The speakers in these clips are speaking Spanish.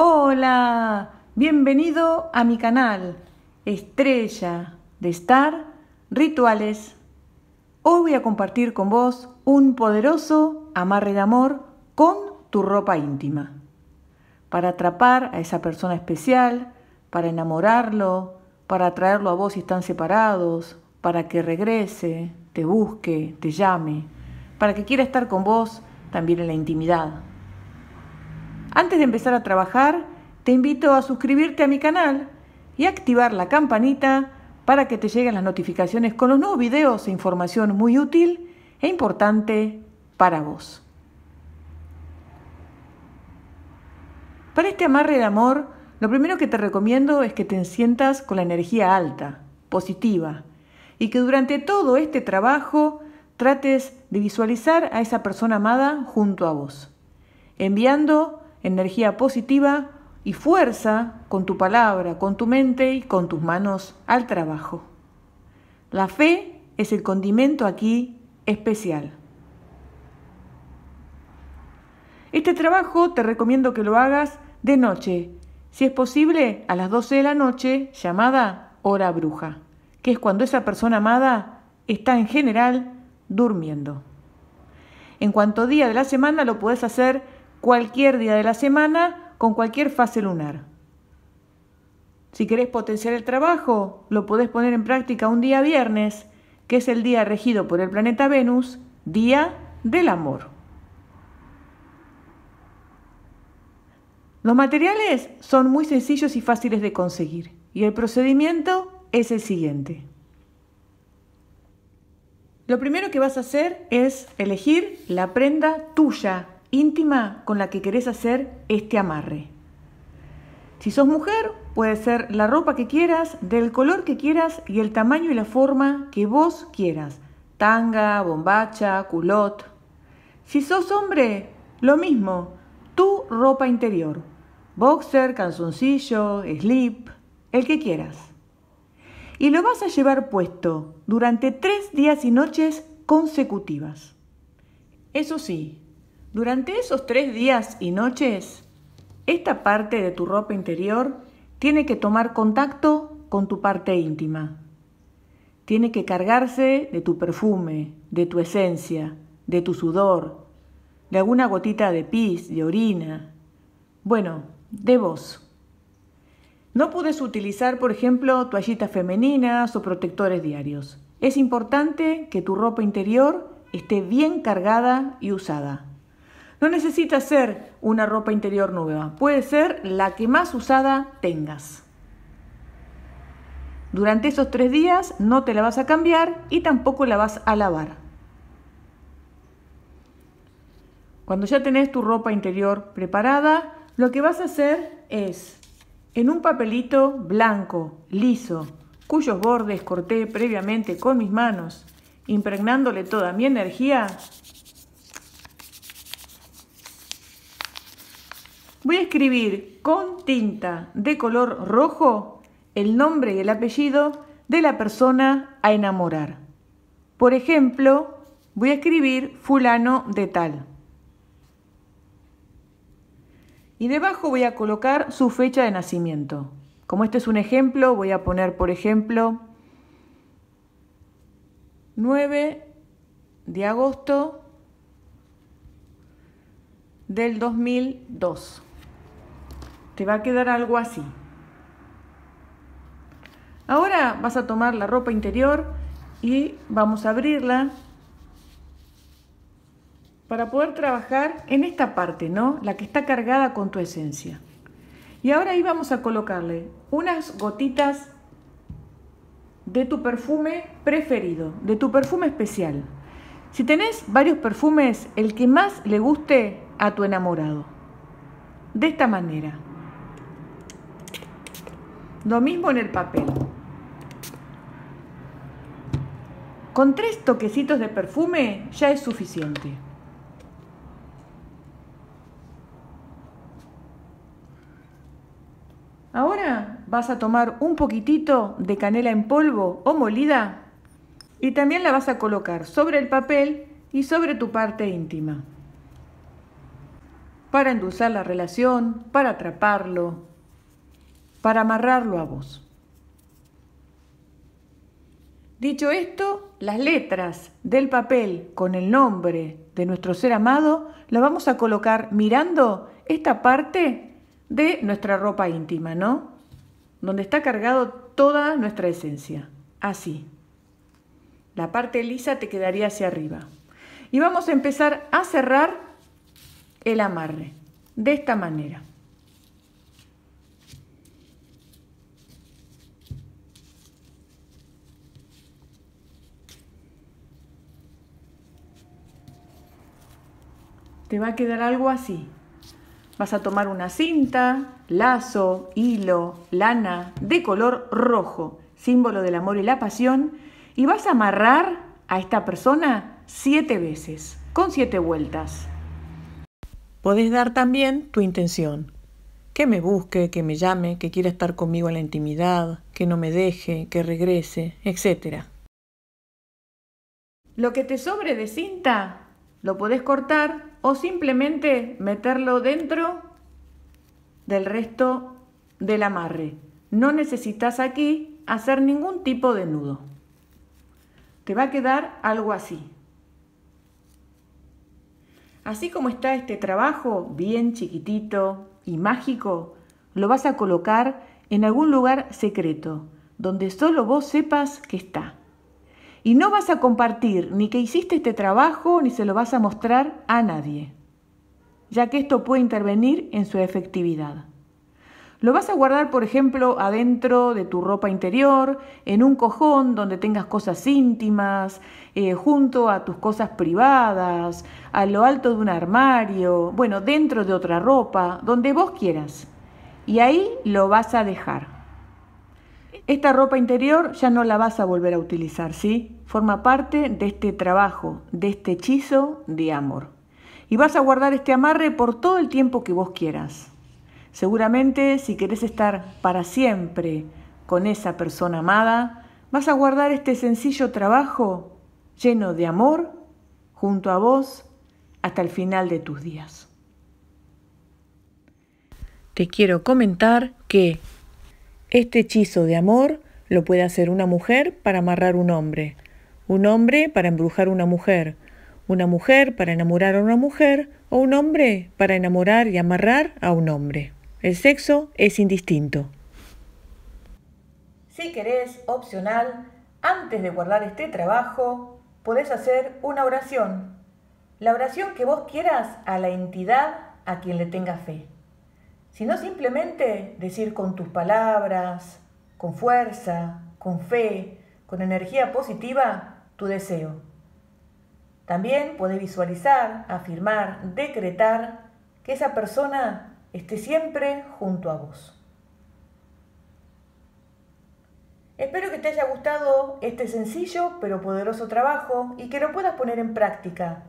Hola, bienvenido a mi canal Estrella de estar Rituales. Hoy voy a compartir con vos un poderoso amarre de amor con tu ropa íntima. Para atrapar a esa persona especial, para enamorarlo, para atraerlo a vos si están separados, para que regrese, te busque, te llame, para que quiera estar con vos también en la intimidad. Antes de empezar a trabajar, te invito a suscribirte a mi canal y activar la campanita para que te lleguen las notificaciones con los nuevos videos e información muy útil e importante para vos. Para este amarre de amor, lo primero que te recomiendo es que te sientas con la energía alta, positiva, y que durante todo este trabajo trates de visualizar a esa persona amada junto a vos, enviando energía positiva y fuerza con tu palabra, con tu mente y con tus manos al trabajo. La fe es el condimento aquí especial. Este trabajo te recomiendo que lo hagas de noche, si es posible a las 12 de la noche, llamada hora bruja, que es cuando esa persona amada está en general durmiendo. En cuanto día de la semana lo puedes hacer cualquier día de la semana con cualquier fase lunar. Si querés potenciar el trabajo, lo podés poner en práctica un día viernes, que es el día regido por el planeta Venus, día del amor. Los materiales son muy sencillos y fáciles de conseguir, y el procedimiento es el siguiente. Lo primero que vas a hacer es elegir la prenda tuya íntima con la que querés hacer este amarre. Si sos mujer, puede ser la ropa que quieras, del color que quieras y el tamaño y la forma que vos quieras. Tanga, bombacha, culot. Si sos hombre, lo mismo, tu ropa interior. Boxer, canzoncillo, slip, el que quieras. Y lo vas a llevar puesto durante tres días y noches consecutivas. Eso sí, durante esos tres días y noches, esta parte de tu ropa interior tiene que tomar contacto con tu parte íntima. Tiene que cargarse de tu perfume, de tu esencia, de tu sudor, de alguna gotita de pis, de orina. Bueno, de vos. No puedes utilizar, por ejemplo, toallitas femeninas o protectores diarios. Es importante que tu ropa interior esté bien cargada y usada. No necesita ser una ropa interior nueva, puede ser la que más usada tengas. Durante esos tres días no te la vas a cambiar y tampoco la vas a lavar. Cuando ya tenés tu ropa interior preparada, lo que vas a hacer es, en un papelito blanco, liso, cuyos bordes corté previamente con mis manos, impregnándole toda mi energía, Voy a escribir con tinta de color rojo el nombre y el apellido de la persona a enamorar. Por ejemplo, voy a escribir fulano de tal. Y debajo voy a colocar su fecha de nacimiento. Como este es un ejemplo, voy a poner, por ejemplo, 9 de agosto del 2002 te va a quedar algo así. Ahora vas a tomar la ropa interior y vamos a abrirla para poder trabajar en esta parte, ¿no? La que está cargada con tu esencia. Y ahora ahí vamos a colocarle unas gotitas de tu perfume preferido, de tu perfume especial. Si tenés varios perfumes, el que más le guste a tu enamorado. De esta manera. Lo mismo en el papel. Con tres toquecitos de perfume ya es suficiente. Ahora vas a tomar un poquitito de canela en polvo o molida y también la vas a colocar sobre el papel y sobre tu parte íntima. Para endulzar la relación, para atraparlo, para amarrarlo a vos. Dicho esto, las letras del papel con el nombre de nuestro ser amado la vamos a colocar mirando esta parte de nuestra ropa íntima, ¿no? Donde está cargado toda nuestra esencia. Así. La parte lisa te quedaría hacia arriba. Y vamos a empezar a cerrar el amarre de esta manera. te va a quedar algo así. Vas a tomar una cinta, lazo, hilo, lana de color rojo, símbolo del amor y la pasión, y vas a amarrar a esta persona siete veces, con siete vueltas. Podés dar también tu intención. Que me busque, que me llame, que quiera estar conmigo en la intimidad, que no me deje, que regrese, etc. Lo que te sobre de cinta lo podés cortar o simplemente meterlo dentro del resto del amarre. No necesitas aquí hacer ningún tipo de nudo. Te va a quedar algo así. Así como está este trabajo, bien chiquitito y mágico, lo vas a colocar en algún lugar secreto, donde solo vos sepas que está. Y no vas a compartir ni que hiciste este trabajo ni se lo vas a mostrar a nadie, ya que esto puede intervenir en su efectividad. Lo vas a guardar, por ejemplo, adentro de tu ropa interior, en un cojón donde tengas cosas íntimas, eh, junto a tus cosas privadas, a lo alto de un armario, bueno, dentro de otra ropa, donde vos quieras. Y ahí lo vas a dejar. Esta ropa interior ya no la vas a volver a utilizar, ¿sí? Forma parte de este trabajo, de este hechizo de amor. Y vas a guardar este amarre por todo el tiempo que vos quieras. Seguramente si querés estar para siempre con esa persona amada, vas a guardar este sencillo trabajo lleno de amor junto a vos hasta el final de tus días. Te quiero comentar que este hechizo de amor lo puede hacer una mujer para amarrar un hombre, un hombre para embrujar una mujer, una mujer para enamorar a una mujer o un hombre para enamorar y amarrar a un hombre. El sexo es indistinto. Si querés, opcional, antes de guardar este trabajo, podés hacer una oración. La oración que vos quieras a la entidad a quien le tenga fe sino simplemente decir con tus palabras, con fuerza, con fe, con energía positiva, tu deseo. También puedes visualizar, afirmar, decretar que esa persona esté siempre junto a vos. Espero que te haya gustado este sencillo pero poderoso trabajo y que lo puedas poner en práctica.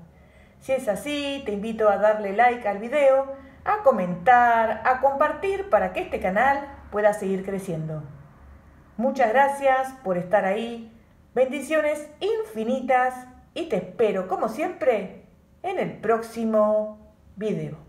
Si es así, te invito a darle like al video a comentar, a compartir para que este canal pueda seguir creciendo. Muchas gracias por estar ahí. Bendiciones infinitas y te espero como siempre en el próximo video.